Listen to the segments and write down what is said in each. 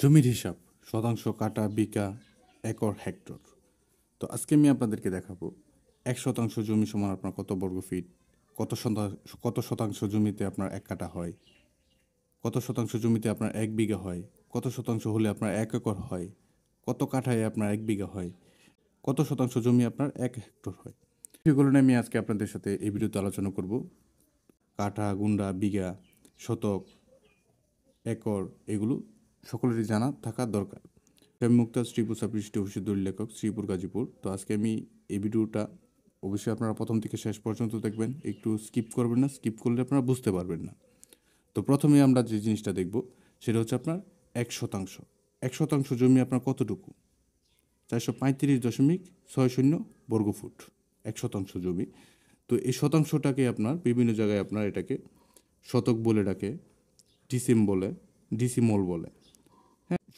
জমির হিসাব শতাংশ কাটা বিকা একর হেক্টর তো আজকে আমি আপনাদেরকে দেখাবো এক শতাংশ জমি সমান আপনার কত বর্গ ফিট কত শতাংশ কত শতাংশ জমিতে আপনার এক কাটা হয় কত শতাংশ জমিতে আপনার এক বিঘা হয় কত শতাংশ হলে আপনার এক একর হয় কত কাঠায় আপনার এক বিঘা হয় কত শতাংশ জমি আপনার এক হেক্টর হয় সেগুলো নিয়ে আমি আজকে আপনাদের সাথে এই ভিডিওতে আলোচনা করব কাঠা গুন্ডা বিঘা শতক একর এগুলো সকলেরই জানা থাকা দরকার আমি মুক্তাজ শ্রীপুর সাবডিস্ট্রিক্ট অফিসের দলীয় লেখক শ্রীপুর গাজীপুর তো আজকে আমি এই ভিডিওটা অবশ্যই আপনারা প্রথম থেকে শেষ পর্যন্ত দেখবেন একটু স্কিপ করবেন না স্কিপ করলে আপনারা বুঝতে পারবেন না তো প্রথমে আমরা যে জিনিসটা দেখব সেটা হচ্ছে আপনার এক শতাংশ এক শতাংশ জমি আপনার কতটুকু চারশো পঁয়ত্রিশ দশমিক ছয় শূন্য বর্গফুট এক শতাংশ জমি তো এই শতাংশটাকে আপনার বিভিন্ন জায়গায় আপনার এটাকে শতক বলে ডাকে ডিসিম বলে ডিসিমল বলে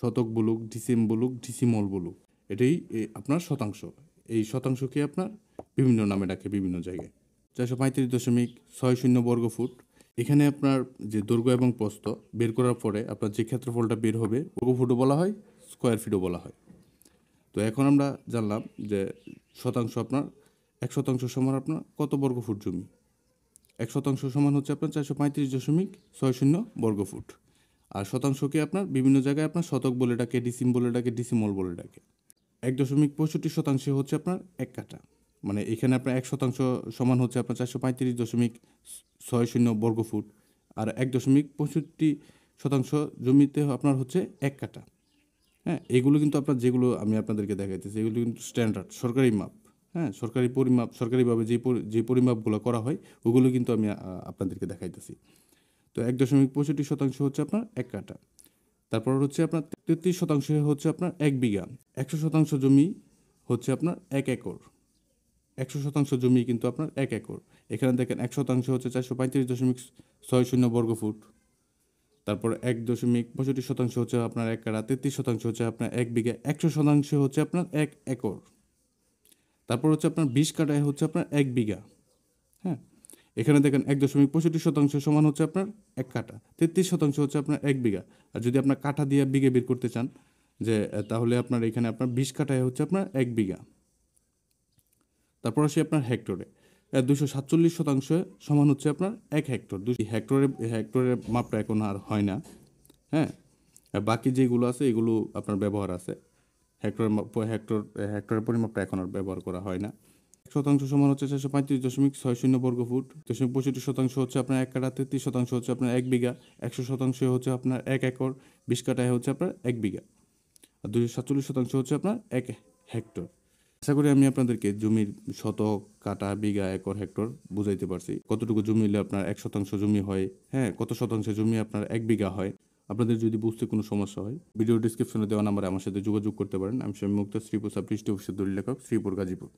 শতক বলুক ডিসিম বলুক ডিসিমল বলুক এটাই আপনার শতাংশ এই শতাংশকে আপনার বিভিন্ন নামে ডাকে বিভিন্ন জায়গায় চারশো পঁয়ত্রিশ দশমিক ছয় শূন্য বর্গ ফুট এখানে আপনার যে দৈর্ঘ্য এবং প্রস্থ বের করার পরে আপনার যে ক্ষেত্রফলটা বের হবে বর্গ ফুটও বলা হয় স্কোয়ার ফিটও বলা হয় তো এখন আমরা জানলাম যে শতাংশ আপনার এক শতাংশ সমান আপনার কত বর্গ ফুট জমি এক শতাংশ সমান হচ্ছে আপনার চারশো পঁয়ত্রিশ দশমিক ছয় শূন্য বর্গ ফুট আর শতাংশকে আপনার বিভিন্ন জায়গায় আপনার শতক বলে ডাকে ডিসিম বলে ডাকে ডিসিমল বলে ডাকে এক দশমিক পঁয়ষট্টি শতাংশে হচ্ছে আপনার এক কাটা মানে এখানে আপনার এক শতাংশ সমান হচ্ছে আপনার চারশো পঁয়ত্রিশ দশমিক ছয় শূন্য বর্গ ফুট আর এক দশমিক পঁয়ষট্টি শতাংশ জমিতে আপনার হচ্ছে এক কাটা হ্যাঁ এগুলো কিন্তু আপনার যেগুলো আমি আপনাদেরকে দেখাইতেছি এগুলো কিন্তু স্ট্যান্ডার্ড সরকারি মাপ হ্যাঁ সরকারি পরিমাপ সরকারিভাবে যে যে পরিমাপগুলো করা হয় ওগুলো কিন্তু আমি আপনাদেরকে দেখাইতেছি তো এক দশমিক পঁয়ষট্টি শতাংশ হচ্ছে আপনার এক কাটা তারপর হচ্ছে আপনার তেত্রিশ শতাংশ হচ্ছে আপনার এক বিঘা একশো শতাংশ জমি হচ্ছে আপনার এক একর একশো শতাংশ জমি কিন্তু আপনার এক একর এখানে দেখেন এক শতাংশ হচ্ছে চারশো পঁয়ত্রিশ দশমিক ছয় শূন্য বর্গফুট তারপর এক দশমিক পঁয়ষট্টি শতাংশ হচ্ছে আপনার এক কাটা তেত্রিশ শতাংশ হচ্ছে আপনার এক বিঘা একশো শতাংশ হচ্ছে আপনার এক একর তারপর হচ্ছে আপনার বিশ কাটায় হচ্ছে আপনার এক বিঘা এখানে দেখেন এক দশমিক পঁয়ষট্টি শতাংশ সমান হচ্ছে আপনার এক কাঠা তেত্রিশ শতাংশ হচ্ছে আপনার এক বিঘা আর যদি আপনার কাঠা দিয়ে বিঘে বের করতে চান যে তাহলে আপনার এখানে আপনার বিশ কাঠায় হচ্ছে আপনার এক বিঘা তারপর আসি আপনার হেক্টরে দুশো সাতচল্লিশ শতাংশ সমান হচ্ছে আপনার এক হেক্টর দুই হেক্টরে হেক্টরের মাপটা এখন আর হয় না হ্যাঁ বাকি যেগুলো আছে এগুলো আপনার ব্যবহার আছে হেক্টরের হেক্টর হেক্টরের পরিমাপটা এখন আর ব্যবহার করা হয় না শতাংশ সমান হচ্ছে চারশো পঁয়ত্রিশ দশমিক ছয় শূন্য বর্গ ফুট দশমিক পঁয়ষট্টি শতাংশ হচ্ছে আপনার এক কাটা তেত্রিশ শতাংশ হচ্ছে আপনার এক বিঘা একশো শতাংশ হচ্ছে আপনার এক একর বিশ কাটায় হচ্ছে আপনার এক বিঘা আর দুশো সাতচল্লিশ শতাংশ হচ্ছে আপনার এক হেক্টর আশা করি আমি আপনাদেরকে জমির শতক কাটা বিঘা একর হেক্টর বুঝাইতে পারছি কতটুকু জমি হলে আপনার এক শতাংশ জমি হয় হ্যাঁ কত শতাংশ জমি আপনার এক বিঘা হয় আপনাদের যদি বুঝতে কোনো সমস্যা হয় ভিডিও ডিসক্রিপশনে দেওয়া নাম্বারে আমার সাথে যোগাযোগ করতে পারেন আমি স্বামী মুক্তা শ্রীপুর সাব দলিল লেখক শ্রীপুর গাজীপুর